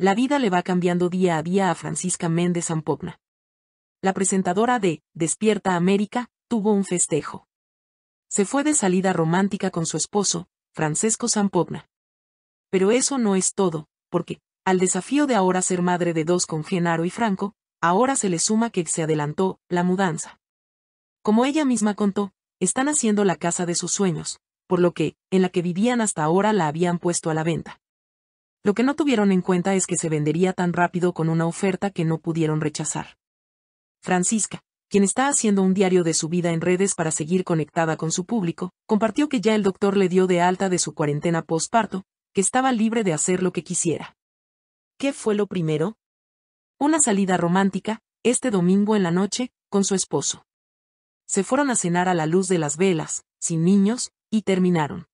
La vida le va cambiando día a día a Francisca Méndez Zampogna. La presentadora de Despierta América tuvo un festejo. Se fue de salida romántica con su esposo, Francesco Zampogna. Pero eso no es todo, porque, al desafío de ahora ser madre de dos con Genaro y Franco, ahora se le suma que se adelantó la mudanza. Como ella misma contó, están haciendo la casa de sus sueños, por lo que, en la que vivían hasta ahora la habían puesto a la venta. Lo que no tuvieron en cuenta es que se vendería tan rápido con una oferta que no pudieron rechazar. Francisca, quien está haciendo un diario de su vida en redes para seguir conectada con su público, compartió que ya el doctor le dio de alta de su cuarentena postparto, que estaba libre de hacer lo que quisiera. ¿Qué fue lo primero? Una salida romántica, este domingo en la noche, con su esposo. Se fueron a cenar a la luz de las velas, sin niños, y terminaron.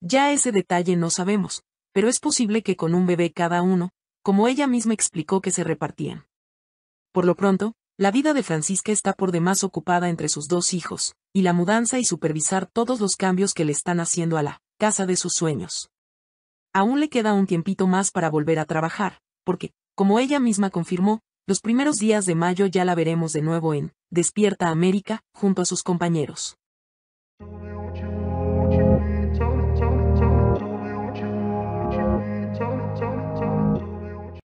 Ya ese detalle no sabemos, pero es posible que con un bebé cada uno, como ella misma explicó que se repartían. Por lo pronto, la vida de Francisca está por demás ocupada entre sus dos hijos, y la mudanza y supervisar todos los cambios que le están haciendo a la casa de sus sueños. Aún le queda un tiempito más para volver a trabajar, porque, como ella misma confirmó, los primeros días de mayo ya la veremos de nuevo en Despierta América, junto a sus compañeros.